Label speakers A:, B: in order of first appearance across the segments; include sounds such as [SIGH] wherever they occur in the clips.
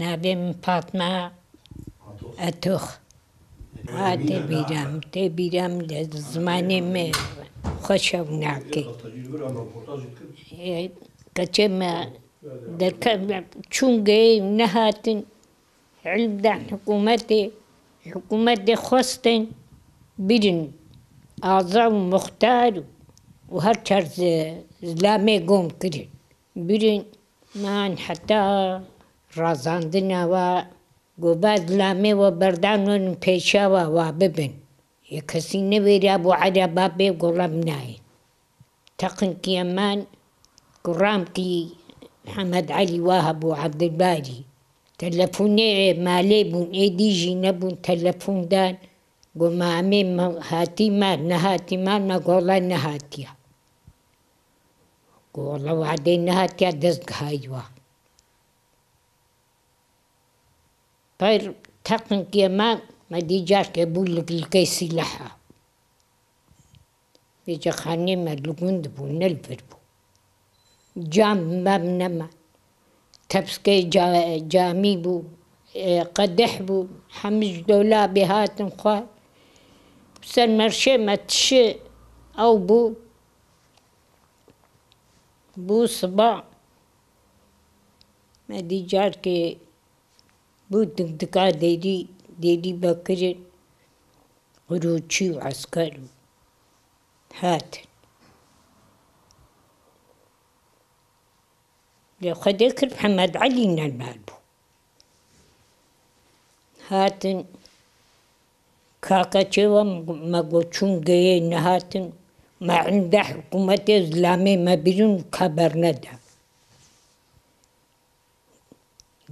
A: نویم پاتما اتوخ آتی بیرم تی بیرم زمانی می خوشم نکی کچه ما دکم چون گئی نهاتن علم در حکومت حکومت خواستن بیرن اعظم مختار و هر چرز لامه گم کرد بیرن من حتی ڕازاندنەوە گۆباد لامێوە بەردانن پێچاوە وا ببن یە کەسی نەوێرا بۆ عدا با بێ گوڵەم نایە تەقنکیەمان گوڕامکی حەمەد علی وا هەبوو عەبدباری تەلەفونێ مالێ بوون ئێ دیژی نەبوون تەلەفوندان بۆ مامێ هاتیمان نەهاتیمان نەگۆڵە نەهاتیە گۆڵە وعدەی نەهاتیا دەستگهایوە पर थकन के माँ मदीजा के बुल के सिलाहा Gece haneme lugundu bu nelver bu. Cam memnema. Tepske cami bu. قدح بو حمز دولا بهات خوا سن مرشي متش او بو بو صبا ما دي جار كي بو دقدقا ديدي ديدي بكر قروشي وعسكر هات لو خديك محمد علي نالبو هاتن كاكاتشيوا مقوشون جايين هاتن ما عند حكومة إسلامي ما بدون كبر ندها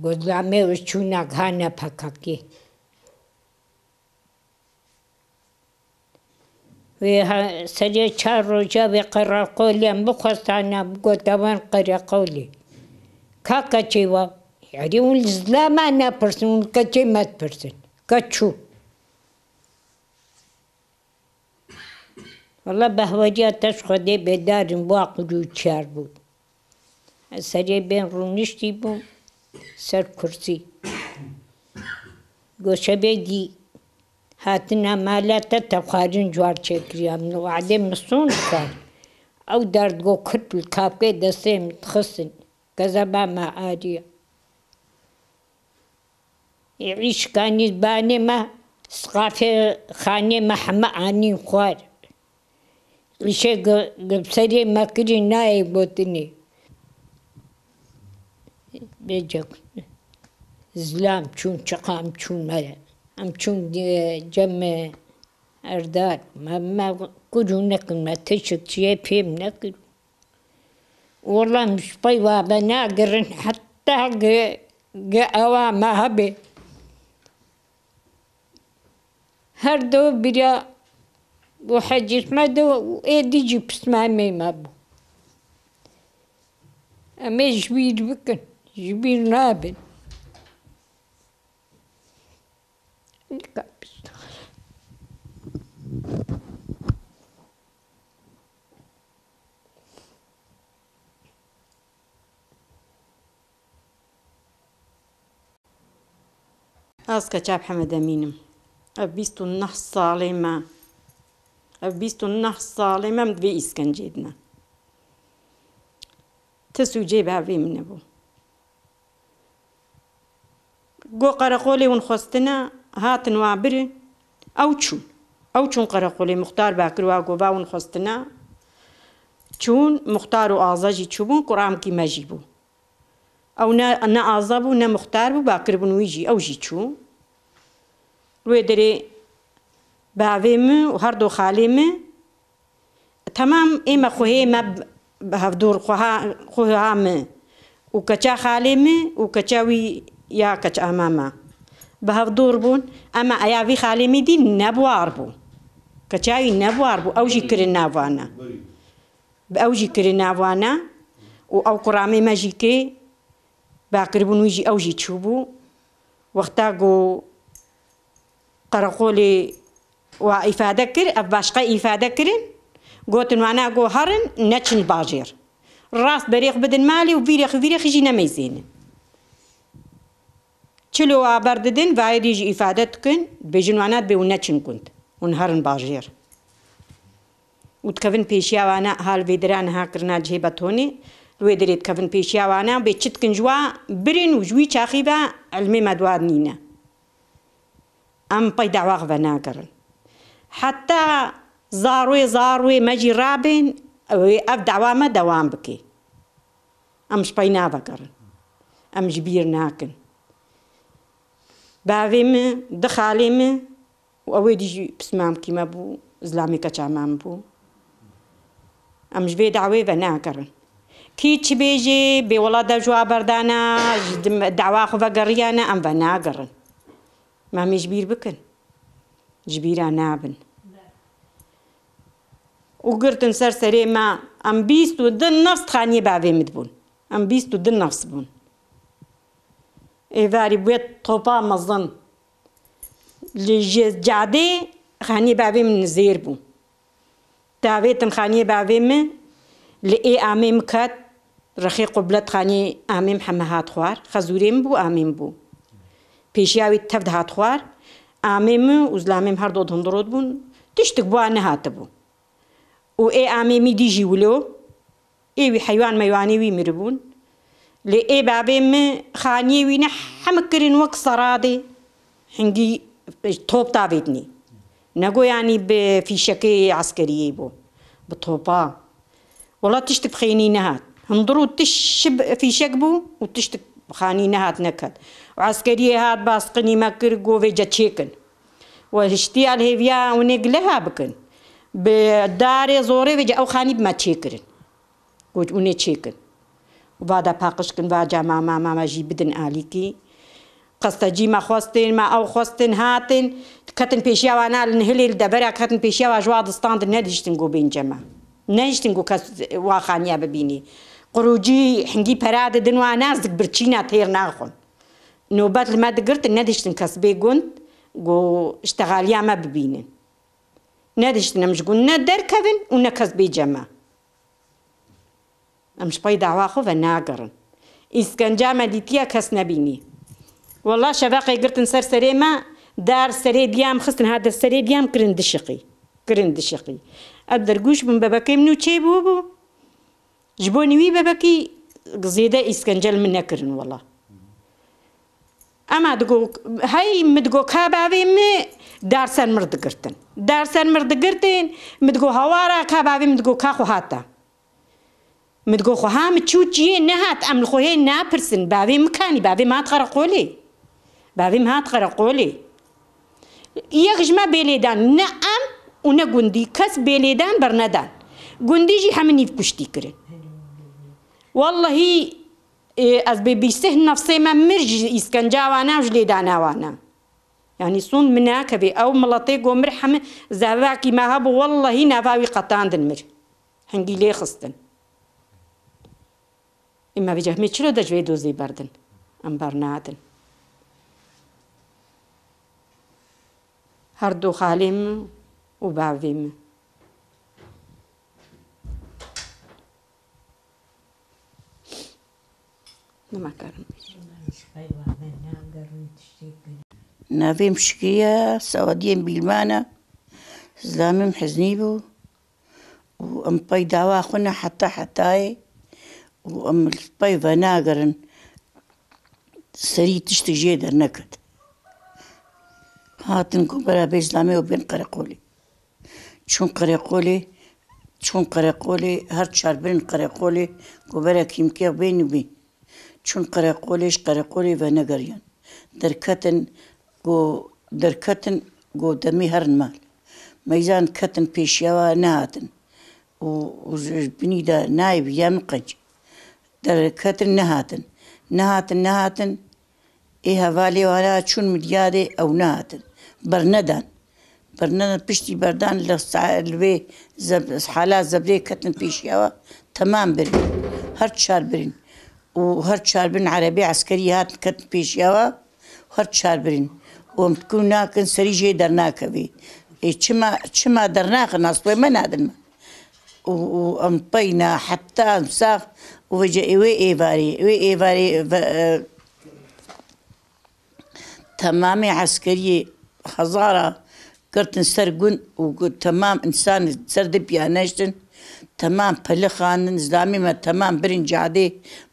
A: و uchuna gana نپککی. و سری چهار روزه قرار قراقولی هم بخواستانم قرار قولی. که کچی و یعنی اون زلما نپرسن اون کچی مت پرسن کچو به وجه آتش خوده به دارم واقع رو چهار بود سری بین رونشتی بود سر کرسی گوشه بیدی هاتنا مالات تخارين جوار چکری هم نو عده مسون کار او درد گو کتل کابکه دسته متخصن كذبا ما آريا يعيش كاني باني ما سقافي خاني ما حما عني خوار عيشة قبسري ما كري ناي بوتني بجا زلام چون چقام چون مره ام چون جمع ارداد ما ما گرو نکن ما تشک چیه پیم نکن والله مش طيبة بناقر حتى قاوا ما هبي هردو برا وحجيت ما دو ايدي جيب سمامي ما بو امي جبيد بكن جبير نابل
B: أسكا شاب حمد أمين أبيستو النحص صالما أبيستو النحص صالما مدبي إسكن جيدنا تسو جيبها في منبو گۆ قەرەقۆلێ ون خۆستنە هاتن وابرن ئەو چوون ئەو چون قەرەقۆلی مختار باکروا گۆبا ون خۆستنە چون مختار و ئازەژی چوبوون قڕامکی مەژی بوو ئەو نە ئازە بوو نە مختار بوو باکردبوون ویژی ئەو ژی چوو لێ دەرێ باوێ من و هەردوو خاالێ من تەمام ئێمە خوهێمە هەفتور خۆها من و کەچا خاالێ من و کەچاوی یا کەچ ئامامە بە هەڤدوور بوون ئەمە ئەیاوی خاالێمی دی نەبوار بوو کە چاوی نەبوار بوو ئەوژی کرد ناوانە ئەوژی کرد ناوانە و ئەو ماجيكي مەژی کرێ باکردبوون وژی ئەوژی چوو بوو وەختا گۆ قەرەخۆلی وا ئیفادە کرد ئەف باشقە ئیفادە کردن گوتن وانە گۆ بدن مالی و بیرێخ ویرێخیژی نەمەزیێنن Çilo haber dedin ve ayrıca ifade etkin bejinvanat be ne çin kund. Unharın bajir. Utkavin peşiyavana hal vediran hakırna cebatoni. Lwedirit kavin peşiyavana be çitkin jwa birin ujwi çakiba ilmi madwar nina. Am payda vağva nakarın. Hatta زاروي زاروي مجي رابن اف دعوامه دوام بكي امش بينا بكر امش بير ناكن باوێمە دەخالێمە و ئەوەی دیژی پسمام کیمە بوو زلامێکە چامان بوو ئەمش بێ داوێ بە ناکەڕن کی چی بێژێ بێوەڵا دەژوا بەردانە داواخ بە گەڕیانە ئەم بە ناگەڕن مامیش بیر بکەن ژبیران نابن و گرتن سەر سەرێ ما ئەم بیست و دن نەفس خانیە باوێمت بوون ئەم بیست و دن نەفس بوون ئێواری بێت تۆپا مەزن لێژێ جادێ خانیە باوێ من نزێر بوو داوێتم خانیە باوێ من لە ئێ ئامێ مکات ڕخی قوبلەت خانی ئامێم حەمە هاات خوار خەزورێم بوو ئامێم بوو پێشیاوی تەفت هاات خوار ئامێم و زلامێم هەردۆ هەندڕۆت بوون تشتێک بووە نەهاتە بوو و ئێ ئامێمی دیژی ولۆ ئێوی حەیوان مەیوانێوی مربوون لإيه بابي ما خاني وين حمكرين وك صرادي حنجي توب تابتني نقول يعني في شكي عسكري بو بطوبا والله تشتب خيني نهات هنضرو تشب في شكبو وتشتب خاني نهات نكت وعسكري هاد باسقني ما كرقو في جاتشيكن وهشتي على هيفيا ونقلها بكن بداري زوري وجا أو خاني بما تشيكرن وني تشيكن وادا پاقشکن و جاما ماما ما جی بدن آلیکی قسته جی ما خواستن ما او خواستن هاتن کتن پیشیا و انا لنهلیل دبرا کتن پیشیا و جواد استاند ندیشتن گو بین جمع ندیشتن گو کس واخانیا ببینی قروجی حنگی پراد دن و نازدک برچینا تیر ناخون نوبات ما دقرت ندشتن كسبي قنت قو اشتغاليا ما ببينن ندشتن مش قلنا دركبن ونا كسبي جمع ئەم شپای داواخۆ بە ناگەڕن ئیسکەنجامە دیتیە کەس نەبینی وەڵا شەباقی گرتن سەر سەرێمە دار سەرێ دیام خستن هادە سەرێ دیام کرن دشقی کرن دشقی ئەب دەرگوش بم بەبەکەیم و چێ بوو بوو ji bo nî bebekî gizêde îskencel min nekirin wela. Em hey mi digo kabavê me dersen mir digirtin. Dersen mir digirtin, mi digo hewara kabavê mi digo kaxu hata. متگو خو هم چوچیه نهات امن خوه نپرسن باوی مکانی باوی مات قرقولی باوی مات قرقولی یکش ما بیلیدان نه ام و نه گندی کس بیلیدان بر ندان گندی جی همه نیف کشتی کرن والله از بی بیسته نفسه من مرج اسکنجا وانا و جلیدان وانا يعني صون مناك بي او ملطي قمر حم زواكي ما هب والله نافاوي قطان دنمر هنجي ليه خستن إما بيجه ميتشلو دجوي دوزي بردن أم برنادن هردو خاليم خالیم و باویم
C: نەماکارم ناوێم شکیە سەوەدیەم بیلمانە زلامم حزنی بوو حتى ئەم پەی ئەمپای بە ناگەرن سەری تشتی ژێ دەرنەکرد هاتن کو بەرا بە ئسلامەوە بێن قەرەقۆلی چون قەرەقۆلی چون قەرەقۆلی هەر چاربرن قەرەقۆلی گوبەرە کیمکێ بین بین چون قەرەقۆلیش قەرەقۆلی بە نەگەریان دەرکەتن بۆ دەرکەتن گۆ دەمی هەرن مال مەیزان کەتن پێشیەوە نهاتن و بنیدا نایب یان قەنج در کتر نهاتن نهاتن نهاتن ای هەوالی وارە چون ملیارێ ئەو نهاتن بەرنەدان بەرنەدە پشتی بەردان لە ساوێ حالا زەبرێ کەتن پیشیەوە تەمام برن هەر چار برین و هەر چار بن عەربی عسکەری هات کەتن پیشیەوە هەر چار برین وەمتکو ناکەن سەری ژێ دەرناکەوی چما دەرناخە ناستۆی مە نادنمە ئەم پەینا حتا ئەم ساخ ve evari ve evari ve tamamı askeri hazara کرتن سر گون و تمام انسان سر دی پیانشتن تمام پلی خانن زدامی ما تمام برین جعده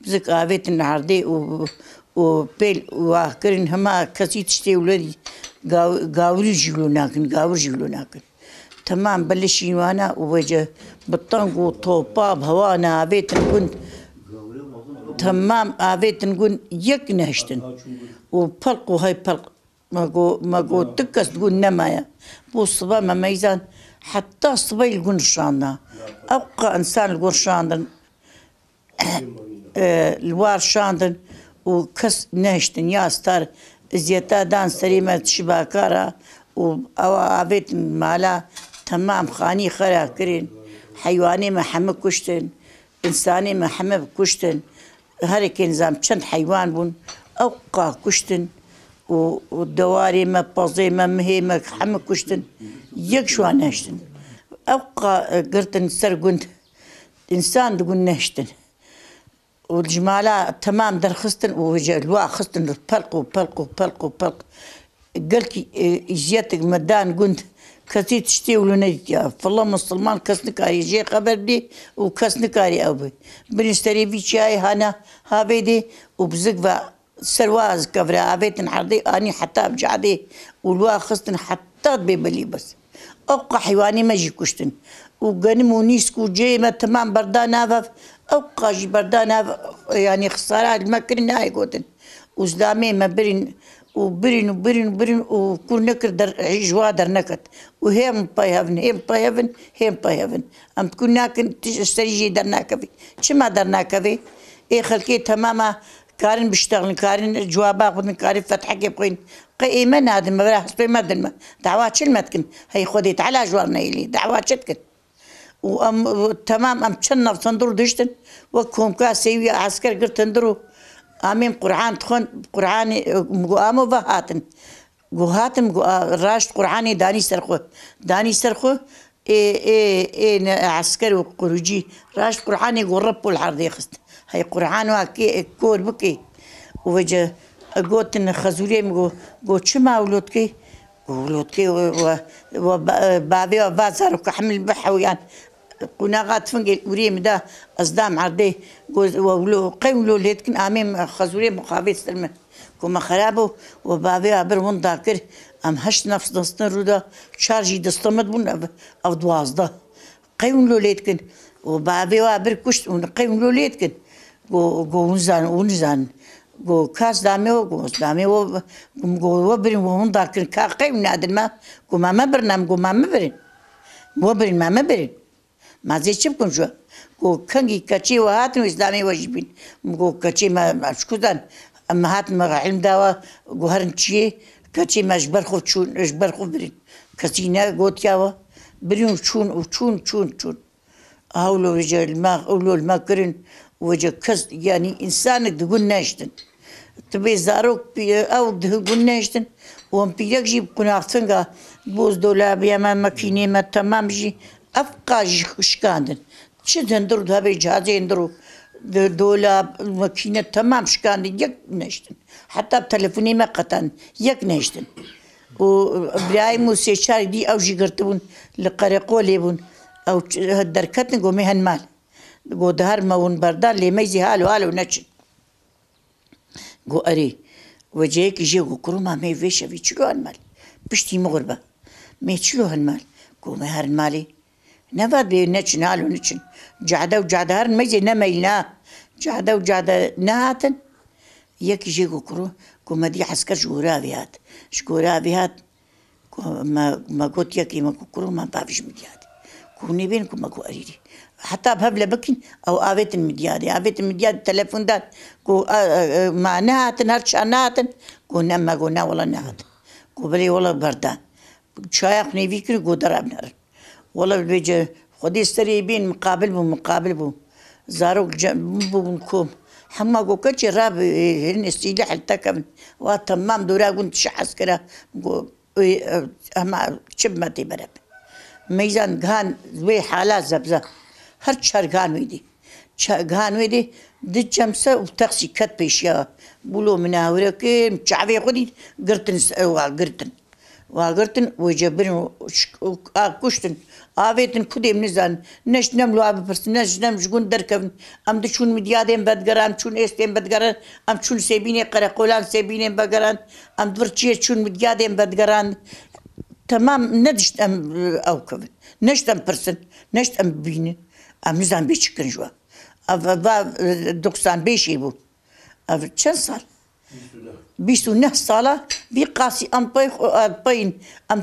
C: بزک آویتن عرده و و پیل و کرن هما کسی تشتی ولدی گاوری جلو ناکن گاور جلو ناکن تمام بلی شیوانا و وجه بطنگ و طوباب هوانا آویتن گوند tamam avetin gun yek nehştin. O palq o hay palq mago mago tıkkas gun nemaya. Bu sıba ma meyzan hatta sıba gun şanda. Abqa insan gun şanda. Lwar şanda o kas nehştin yastar زیتادان سریمه شباکارا و او آبیت مالا تمام خانی خرا کرین حیوانی ما همه کشتن انسانی ما همه کشتن هەرێک نظام چند حیوان بون ئەو قا کوشتن و ما پەزێمە ما هەمە کوشتن یەک شووان نشتن ئەو گرتن سر گوند انسان دگون نشتن والجمالة تمام درخستن وجلوا خستن البلق وبلق وبلق وبلق قلك جيتك مدان قنت کسی تشتی ولونەیتیا فلا مسلمان کس نکاری ژێ خبر دێ و کس نکاری ئەو بێ بنیشتەری بیچای هانا بیدی و سرواز بە سەرواز کەڤرا ئابێتن حەردەی ئانی حتا و ولوا خستن حتی بی بلی بس ئەو قەحیوانی مجی کشتن و گنم و نیسک ما تمام بردان بەردا ناڤف ئەو بردان بەردا یعنی يعني خسارات مەکرد نایگوتن وزدامێ مەبرین و برین و برین و برین و کو نکر در جوا در نکت و هم پای هفن هم پای هم پای هفن ام کو ناکن سریجی در نکوی چی ما در نکوی ای خلکی تماما کارن بشتغلن کارن جوابا آخذن کارن فتح که بقین قیمه نادن برای حسب مدن ما دعوات شل متكن هي خودي تعالى جوار نيلي دعوات شتكن و تمام ام تشنف تندرو دشتن وكوم كاسي عسكر قرتندرو امیم قرآن تخون قرآن مگوامو و هاتن گو هاتم گو راشت قرآن دانی سرخو دانی سرخو ای ای ای عسكر وقروجي راش قرآن رب والعرض خست. هاي قرآن واكي كور بكي وجه قوت ان گو مقو قوت شما ولودكي ولودكي و بابي وبازار حمل بحويان قناغا تفنجل وريم دا أصدام عرضي جوز وولو قيولو ليتكن أمام خزوری مقابل سلمة كما خرابو وبابي عبر ون داكر ام هشت نفس دستن دا چارجی دستمت بون أو دوازدا کن و وبابي عبر كشت ون قيولو ليتكن جو جو ونزان ونزان گو کاس دامه و گو دامی و گم گو و بریم و اون دار کن که قیم نادر ما گو ما مبرنم گو ما مبرن و برین ما مبرن maze chib kunshwa ko kangi kachi wa hatnu islami wajibin ko kachi ma shkudan amma hatn ma ilm dawa go harin chiye kachi ma jbar khuf chun jbar khuf birin kachi na gotyawa birin chun u chun chun chun hawlo vija ilma hawlo ilma kirin vija kız yani insanı dıgun neştin tabi zarok av dıgun neştin وان پیرک جی بکنه اختنگا بوز دولا بیاما مکینه ما تمام جی افقاجي شكاندن شدن درو هبي جهازين درو دولاب ماكينة تمام شكاندن يك نشتن حتى بتلفوني ما قطن يك نشتن وابراهيم وسيشاري دي اوجي قرتبون لقرقو ليبون او دركتن قومي هنمال قو دهر مون بردان لي ميزي هالو هالو نشن قو اري وجهك جي قو كروما مي فيشا في تشلو هنمال بشتي مغربة مي تشلو هنمال قو ما هرن مالي نباید به نچین حالو نچین جاده و جعده هرن مجه نمیلنا جعده و جعده نهاتن یکی جی گو کرو گو مدی حسکر شگوراوی هات شگوراوی هات ما گوت یکی ما گو کرو من پاویش مدیاد گو نبین گو ما گو اریری حتى بهبله بكين او افيت المديادي افيت المديادي التليفون داد كو ما نهاتن هرش اناتن كو نما كو نا والله نهات كو بلي والله بردان شايخ نيفيكري كو درب نهرن ولا بیجی خودی سری بین مقابل بو مقابل بو زارو بو كوم حما قو كتش راب هن استيلاح التكم وتمام دورا قنت شحس كرا اما شب ما ميزان غان زوي حالا زبزا هر چهر غان ويدي غان ويدي دي جمسة وتقسي كت بيشيا بولو مناورة كيم شعبي خودي قرتن سأوال قرتن Vagırtın oca bir kuştun. Avetin kudemini zan. Neşnem lu abi pırsın. Neşnem jgun derkevin. Am da çun midyadem bedgaran. Çun estem bedgaran. Am çun sebine karakolan sebine bedgaran. Am dvırçiye çun midyadem bedgaran. Tamam ne diştem e, avkavin. Neştem pırsın. Neştem bini. Am nizam bir çıkın şu an. 95 bu. Çen sal. 29 ساله وی قاسی ام پاین ام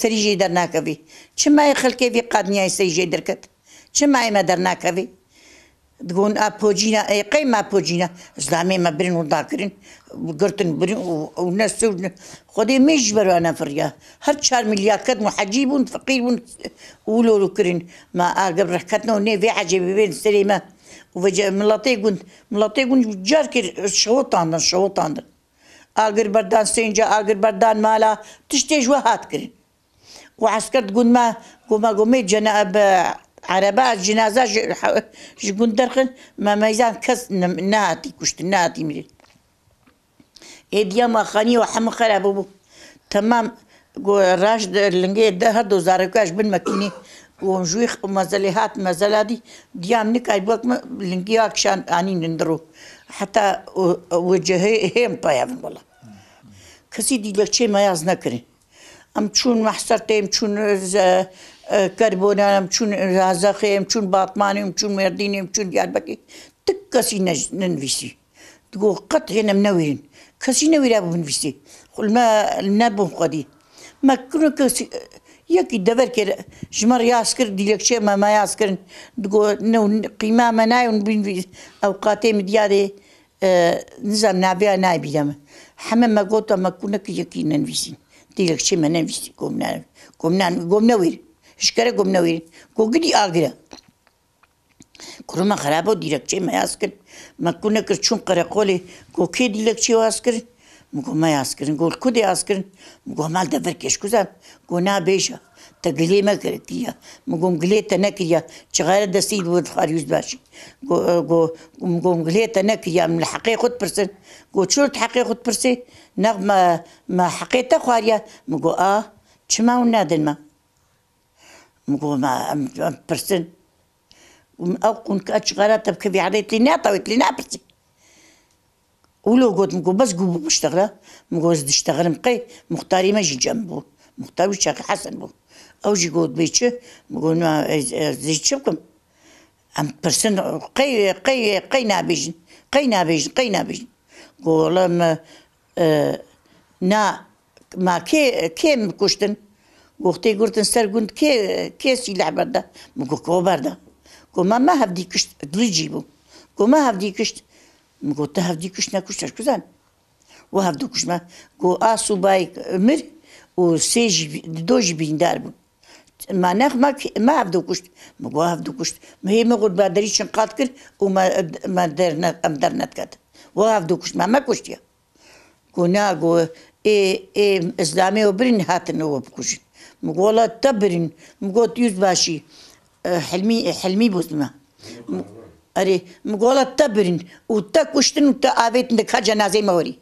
C: سریجی در ناکوی چه مای خلکی وی قدنیای سریجی در کت چه مای ما در ناکوی دگون اپوجینا ای قیم اپوجینا زدامی ما برین و داکرین گرتن برین و نست خودی میش برانا فریا هر چار میلیارد کد محجی بون فقیر بون اولو کرین ما آقا برحکتنا و نیوی عجیبی بین سری ما وجه ملتی گون ملتی گوند جر کر شوتاندن شوتاندن آگر بردان سینجا آگر بردان مالا تشتیج و هات کر و عسکر گون ما گو گومی جناب عربه از جنازه جگون درخن ما میزان کس نهاتی کشت نهاتی میره ایدیا ما خانی و همه خراب بود تمام گو رشد لنگه ده هر دو زارکاش بن مکینی و وۆژوی مزله هات مەزەلادی دیان نکای بۆکمە لنگیا کشان ئانی نندڕ و حتا وجههێ هێم پایان بڵە کەسی دیلەکچێ مەاز نەکردین ئەم چوون مەحسەر تێم چون کربۆنانم چون رازەخێم چون باطمانیم چون مردینیم چون دیاربەکی تک کسی ننویسی دگۆ قەت کسی نەوێن کەسی نەویرا بنویستی خولمە نبون خودی کنو کسی یکی دەبەر کرد ژمە ریاض کرد دیلەکشێ مەمایاز کردن قیمامە نایون بین ئەو قاتێمی دیارێ نزان نابیا همه ما مەگۆتە مەکوونەکە یەکی یکی دیلەکچی مە نەویستی گۆم گۆمنان گۆم نەویر شکرە گۆم نەویر گۆگری ئاگرە خرابه خراپە دیلەکچێ ریاض کرد مەکوونە کرد چون قەرەقۆلێ گۆکێ دیلکچه ریاض کرد مگو ما یاس کردن گول کدی یاس کردن مگو مال دفتر کش کزن گو نا تقلیم کردیا مگو گلی تا چقدر دستی بود خاریوز باشی گو گو مگو گلی تا من حقیق خود پرسن گو چرت حقیق خود پرسی نه ما ما حقیقت تا خواریا مگو آ ما اون ندن ما مگو ما ام پرسن او كنت اشغالات نه عليتي ناطويت نه نابسي ولو قلت مگو بس گو بشتغله مگو از تشتغل قی مختاری ما جی جنبه مختاری حسن بو او جی قلت بیتش مکو زی کم ام برسن قی قی قی نابیجن قی نابیجن قی نابیجن قول ما نا ما کی کی مکشتن گوختی گرتن سر گوند که که سیلح برده مگو که برده گو ما ما هفدی کشت دلیجی بو گو ما هفدی کشت گوته هفته کش نکشتش کزن و هفته کش من گو آسو بای مر و سه دو بیندار بود ما نخ ما ما هفدو کشت ما گو هفدو کشت ما هی ما گو بادری چن قات کرد و ما ما در نه ام در نت کرد و هفته کشت ما ما کشتیا گو نه گو ای ای اسلامی و برین هاتن و بکشن مگو والا تبرین مگو تیز باشی حلمی حلمی بودم اری مگولا تا برین و تا کشتن او تا آویتن که جنازه موری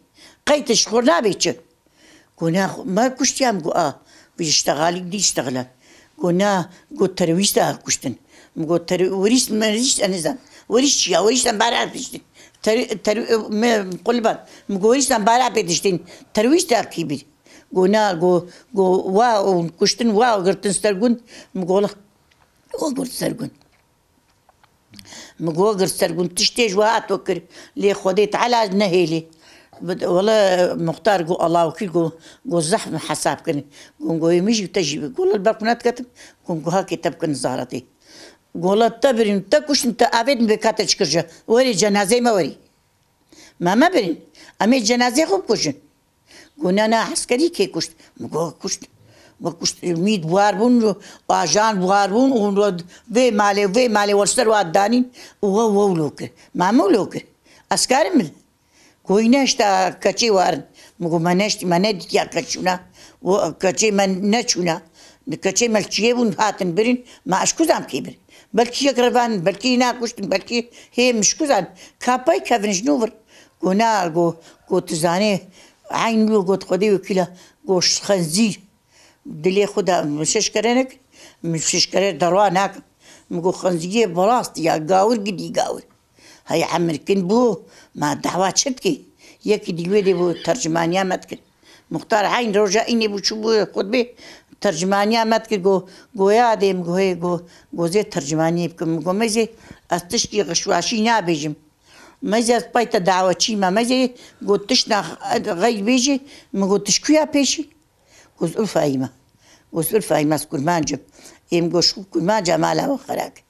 C: قیتش خور نبید چه نه، ما کشتیم گو آ، غالی اشتغالی دی گو نه، گو ترویش ها کشتن مگو ترویست مریشت انزم وریش چیا وریشت هم برای پیشتن قلبان مگو وریشت هم برای پیشتن ترویست ها کی بیر گونه گو گو وا کشتن وا و گرتن سترگون مگولا گو گرت مگو اگر سرگون تشتی جو هاتو کر لی خودی تعالی نهیلی والله مختار قو الله وكي قو قو زحمة حساب كن قو قو يمشي وتجي قول البرقنات كتب قو قو هاكي تبكن زهرتي قول تبرين تكوش انت أبد بكاتش كرجة وري جنازة ما وري ما ما برين أمي جنازة خوب كوشن قلنا أنا عسكري كي كوشت قو كوشت ما بوار بوون آجان بوار بوون اون وێ مالێ وێ و وەستەر وادانین وە او کرد مامو لوکر ئەسکارم من کوی نەشتا کەچی وارن مگو مە نەشتی مە کچونا و کچی من نچونه کچی چیه بون هاتن برین ماشکوزان کی برین بەلکی یەکڕبان بلکی ناکوشتن بلکی هەیە مشکوزان کاپای کەڤنژنوور گۆ گو گو تزانێ عین لۆ گۆت خۆدەی وکیلە گوش دلی خدا شش کرنک شش کره دروا نکم مگو خنزگی براست یا گاور گدی گاور های عمر کن بو ما دعوا چد کی یکی دیگه دی بو ترجمانی آمد کن مختار عین روژا اینی بو چو بو خود بی ترجمانی آمد کن گو گویا دیم گوه گو گوزه ترجمانی بکن مگو مزی از تشکی غشواشی نابیجم مزی از پایت دعوا چی ما مزی گو تشنا غی بیجی مگو تشکویا پیشی وزور فايمة وزور فايمة سكون ما نجم يمقوش كل ما جمالها وخراك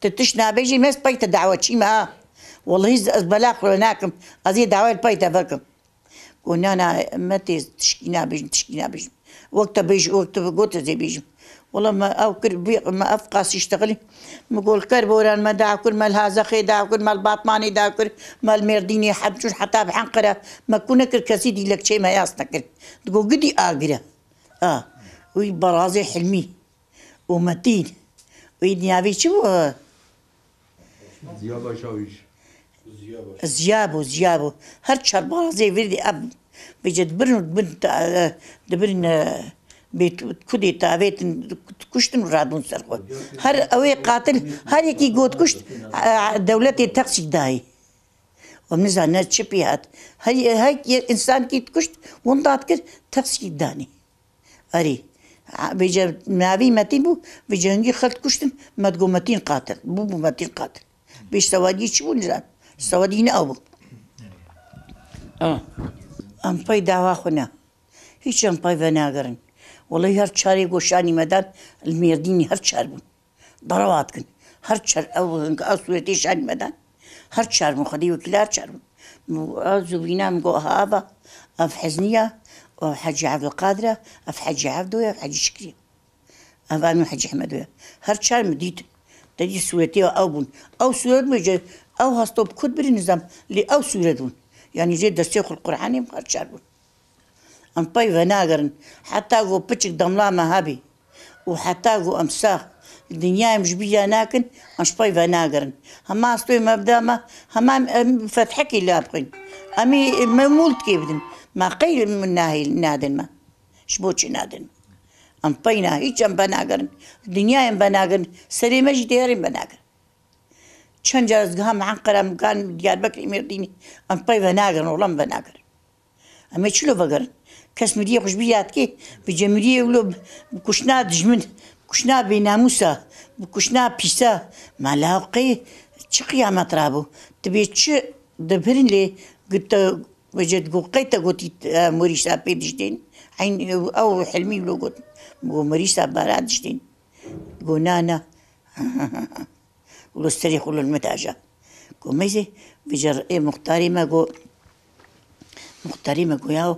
C: تتشنا بيجي مس بيت دعوة شي ما والله بلاق هناكم أزي دعوة البيت فكم نه، أنا متی تشكينا بيجم تشكينا بيجم وقت بيجم وقت قلت زي بیجم والله ما او كر ما افقاس يشتغلي نقول كر بوران ما داكر ما الهازخي كل ما الباطماني كل ما المرديني حبشوش حتى بحنقرة ما كنا كر دي لك شيء ما ياسنا تقول قدي اقرا اه وي برازي حلمي ومتين وي أبي شو
D: زيابو شاويش
C: زيابو زيابو هر شهر برازي فيدي اب بجد برن دبرن آه، دبرن آه، بیت کودی تا ویت کشتن رادون سر خود هر اوی قاتل هر یکی گوت کشت دولت تقصی دایی. و من زنه چی پیاد هر یه انسان کی کشت اون داد کرد تقصی دانی اری بجا ماوی متین بو به هنگی خلط کشتن مدگو متین قاتل بو بو متین قاتل بیش سوادی چی بو نزان سوادی نه او ام پای دعوا خونه هیچ ام پای و وڵی هر چارێ گۆشانی مەدان مێردینی هەر چار بوون بەڕەوات کن هەر چەر ئەو هەنگ ئەو سوێتی شانی مەدان هەر چارم خەدی وەکیلار چار بوون زوینام گۆ هابە ئەف حەزنیە حەجی عبدقادرە ئەف حەجی عبدوە حەجی شکری ئەوان و حەجی حمەدوێ هەر چارم دیت دەدی سوێتیەوە ئەو بوون ئەو سوورەت مێژێ ئەو هەستۆ بکوت بری نزانم لی ئەو سوورەت بوون یعنی جێ دەستێ خوقرعانی هەر چار بوون ام پیوه ناگرن حتا گو پچک دملامه هبی و حتا گو امساخ دنیایم جبیا ناکن امش پیوه ناگرن هما استوی مبدامه هما فتحکی لابقین امی مولد کی بدن ما قیل من ناهی نادن ما شبوچی نادن ام پینا هیچ ام بناگرن دنیایم بناگرن سریمجی دیاریم بناگرن چند جار از هم عنقرة مكان ديار بكر إمير ديني أم طيب ناقر والله بناقر أما شلو بقرن کس مدیه خوش بیاد که به جمهوری اولو بجەمریە دجمن کوشنا به ناموسا بێناموسا پیسا ملاقه چه قیامت را بو دەبێ چه دبرین لی گتا وجد گوقی تا گوتی موریسا پیدش دین این او حلمی بلو گوت گو موریسا بارادش بۆ مریشتا بارا دژدێن [LAUGHS] سری خلو المتاجا گو میزه بجر ئێ مختاری گو مختاری ما گو یاو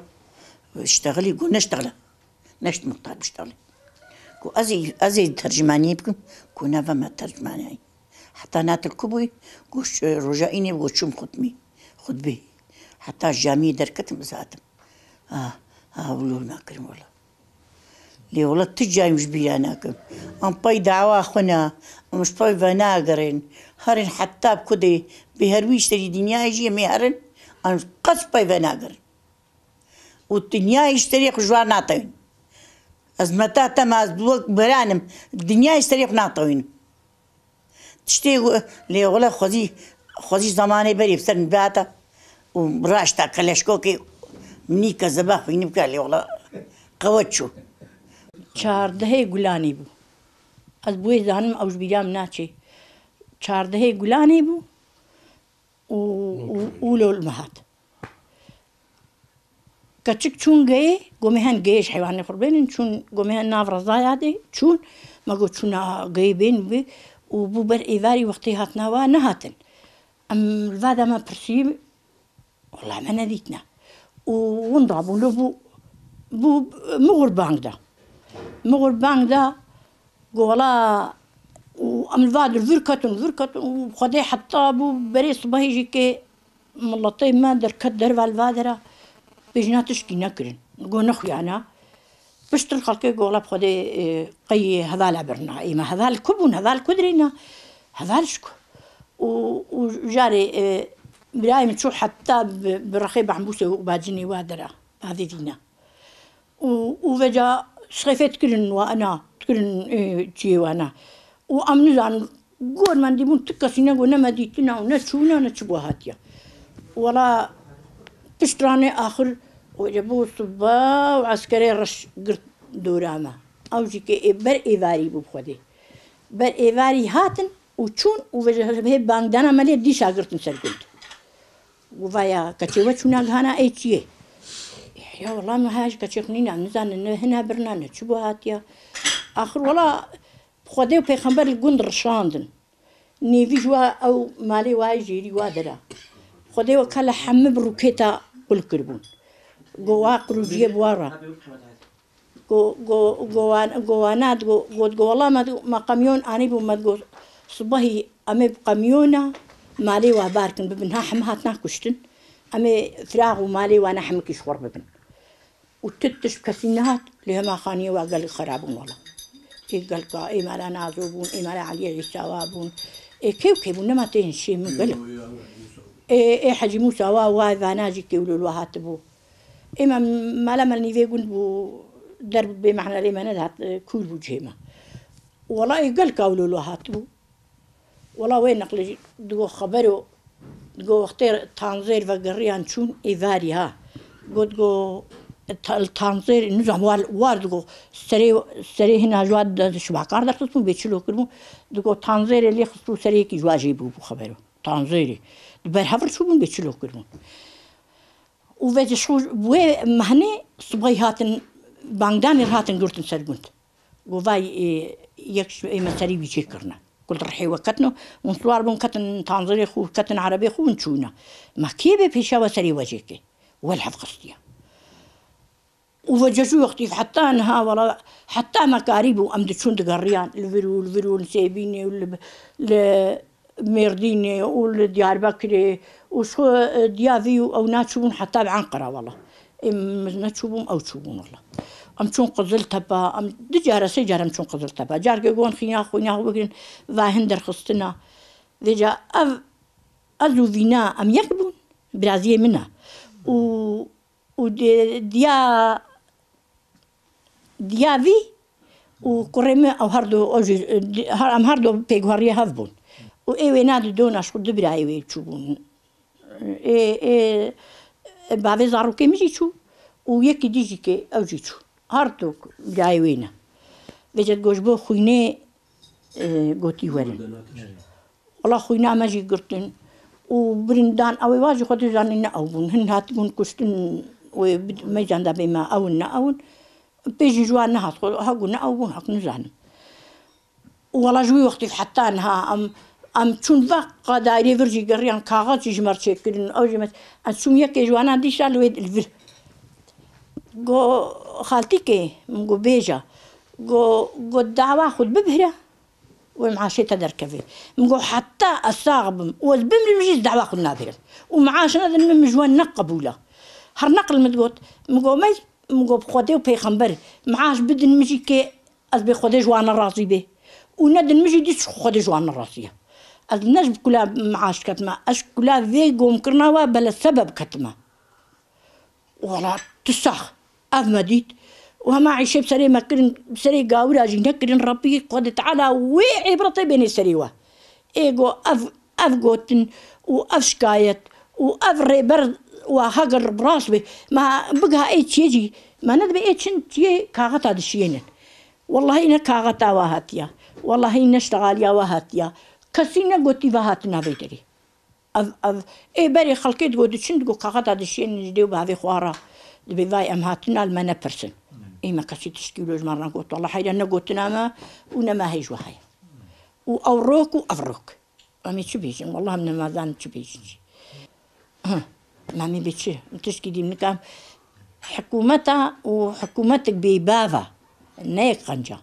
C: اشتغلي يقول نشتغله مش مضطر بشتغلي كو أزي أزي ترجماني بكم كو نافا ما ترجماني حتى نات الكبوي قوش رجائيني وشوم خطمي خطبي حتى الجامية دركتم زاتم اه آه ولو كريم والله لي والله تجاي مش بيا ناكم أم باي دعوة خونا مش باي فناقرين هرن حتى بكدي بهرويش تري دنيا يجي مهرن أن قص باي فناقرين و dünya işleri xujwar natayın. Ez meta tem ez blok beranim. Dünya işleri xu natayın. Tiştê lê xulê xwezî xwezî zamanê berî ser bihata û raş ta keleşkokê minî ke zibe xwînî bike lê xulê qewet çû. Çardehê gulanî
D: bû. Ez bûyê zanim ew ji bîra min naçê. Çardehê gulanî bû û û lol me hat. كتشك تشون جاي قومهن جيش حيوان فربين تشون نافر نافرة دي تشون ما قلت تشون جاي بين بي وبوبر إيفاري وقتي هاتنا ونهاتن أم الفادا ما برسيب والله ما ناديتنا ونضربوا له بو بو مغر بانك دا مغر بانك دا قولا وأم الفادا الفركتون فركتون وخدي حتى بو بهيجي كي ملطيب ما در كدر والفادرة بجنا تشکی نکرن گو نخویانا پشت الخلقی گو لب خود إيه، قي هذا برنا ایما إيه، هذا کبون هذا الكدرينا هذا الشكو وجاري إيه، من تشو حتى برخي عمبوسه وباجني وادرة هذه دينا وفجا شخيفة كرن وأنا تكرن جي وأنا وأمن زعن قول ما نديمون تكسينا قولنا ما ديتنا ونتشونا نتشبوها ولا پشترانێ آخر بوو سوبا و عسکەری ڕش گرت دورامە ئەوجی کە بەر ئێواری بوو خودێ بەر ئێواری هاتن و چون و بەژهێ بانگدانە مەلێ دیشاگرتن سەرگرت وایە کەچێوە چووناگهانا ئەی چیە یا وەڵام هاش کەچێخنینا نزانن هنا برنانە چ بۆ هاتیە آخر وڵا خودێ و پێخەمبەر گوند ڕشاندن نێویژوە ئەو مالی وای ژێری وا دەرا خودێەوە کە لە حەمە بڕووکێتە كل كربون جوا قروجيه بوارا جو جو جوان جوانات جو جو والله ما ما قميون أنا بوم ما جو صبحي أمي بقميونا مالي واباركن ببنها حمها تناكشتن أمي فراغ ومالي وأنا حمك يشور ببن وتتش بكسينات ما خانية وقال خرابون والله إيه قال كا إيه مالا نازوبون إيه مالا علي عيساوابون إيه كيف كيف ونما تنشي من قلب ای ای حجی موسی وا وا ذاناجی که ولو الوهات بو اما مالا من نیوی گوند بو درب به معنی لی من هات کول بو جیما والله ای گل که ولو الوهات بو والله وين نقل دو خبرو دو وقت تانزیر و گریان چون ایواری ها گود گو تانزیر نزم وار وار دو سری سری هنا جواد شباکار درتون بیچلو کرمو دو تانزیر لی خصو سری کی جواجی بو خبرو تانزیری البارحه حفرت چلو بيتشلو كلون وفاتي شو بوي مهنه صبغي هاتن بانغدان هاتن قلت مسرقنت وفاي يكش مساري بيشي كرنا قلت رحي من ونصوار بون كتن تنظري خو کتن عربي خو نشونا ما كيبه بيشا وسري وجهك والحف و وفججو وقتی حتى انها ولا حتى مكاريبو امد شون دقريان لفرو الفرو السيبيني ولا مرديني ولديار بكري وشو ديافي او ناتشوبون حتى بعنقره والله ناتشوبون او تشوبون والله ام چون قزل تبا ام دجاره سي جارم چون قزل تبا جار گون خيا خويا هو بكن واهندر خستنا دجا اف ازو فينا ام يكبون برازيه منا و وديا ديافي وقرمه او هردو أم هردو بيغوريه هذبون و ئێوێ نادو دۆ ناشخود دبرایوێ چوو بوون باێ زارڕووکێ مژی چوو و یەکی دیژی کێ ئەوجی چوو هەردوو داوێنە بێجێت گۆش بۆ خوینێ گوتی وەرن وڵا خوی نامەژی گرتن و برندان ئەوەی واژی خۆتیزانانی نە ئەو بوون هەن هاتبوون کوشتن مەجاندا بێما ئەون نە ئەون پێژی جوان نەهات هەگو نە ئەو بوون حق نزانم وڵا ژووی وەختی حتان ها ئەم ام چون ور بە قاداری ڤرجی گەڕیان کاغەی ژمەر چێکردن ئەو ژمەت ئە چوم یەکێ جوانان گو لێ دلور گۆ خاتیکێ منگو بێژە گۆ داوا خودت ببهرە ومعاشيتها دركبي نقول حتى الصاغب وزبم المجيز دعوة قلنا ذيل ومعاشنا من مجوان نقبولة هر نقل مدقوت نقول ما نقول بخوتي وبيخنبر معاش بدن مجي كي أزبي خودي جوان راضي به وندن مجي ديش خودي جوانا راضيه النجم كلا معاش كتما اش كلا ذيق قوم كرناوا بلا السبب كتما ولا تسخ اما مديت وما عيشة بسري ما كرن بسري قاورا جينا نكرن ربي قد تعالى وي عبرتي بين السريوا ايغو اف افغوتن وافشكايت وافري برد وهاجر براسبي ما بقى اي يجي ما ندبي اي تي كاغتا دشينن والله انا كاغتا واهاتيا والله انا اشتغال يا كسينا غوتي وهات نافيدري اف اف اي بري خلقيت غودي شند غو قاقات هذا الشيء نجدي وبهذه خوارا بيضاي ام هاتنا المانا برسن اي ما كسيت شكيلو جمرنا غوت والله حيدا انا غوتنا ما ونا ما هيج وهاي واوروك وافروك امي تشبيش والله من ما زان تشبيش مامي بيتشي متشكي دي منكام حكومتها وحكومتك بيبافا نايق قنجا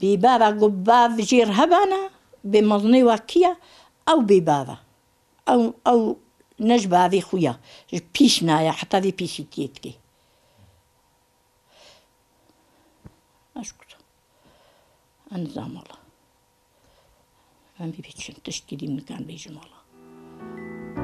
D: بيبافا قباف جير هبانا او کیە ئەو بێباوە ئەو ئەو نەش باوی خویە پیش نایە حتاوی پیشی تێتکەی ئەنزام ئەڵە ئەم بچن تشتگیری مکان الله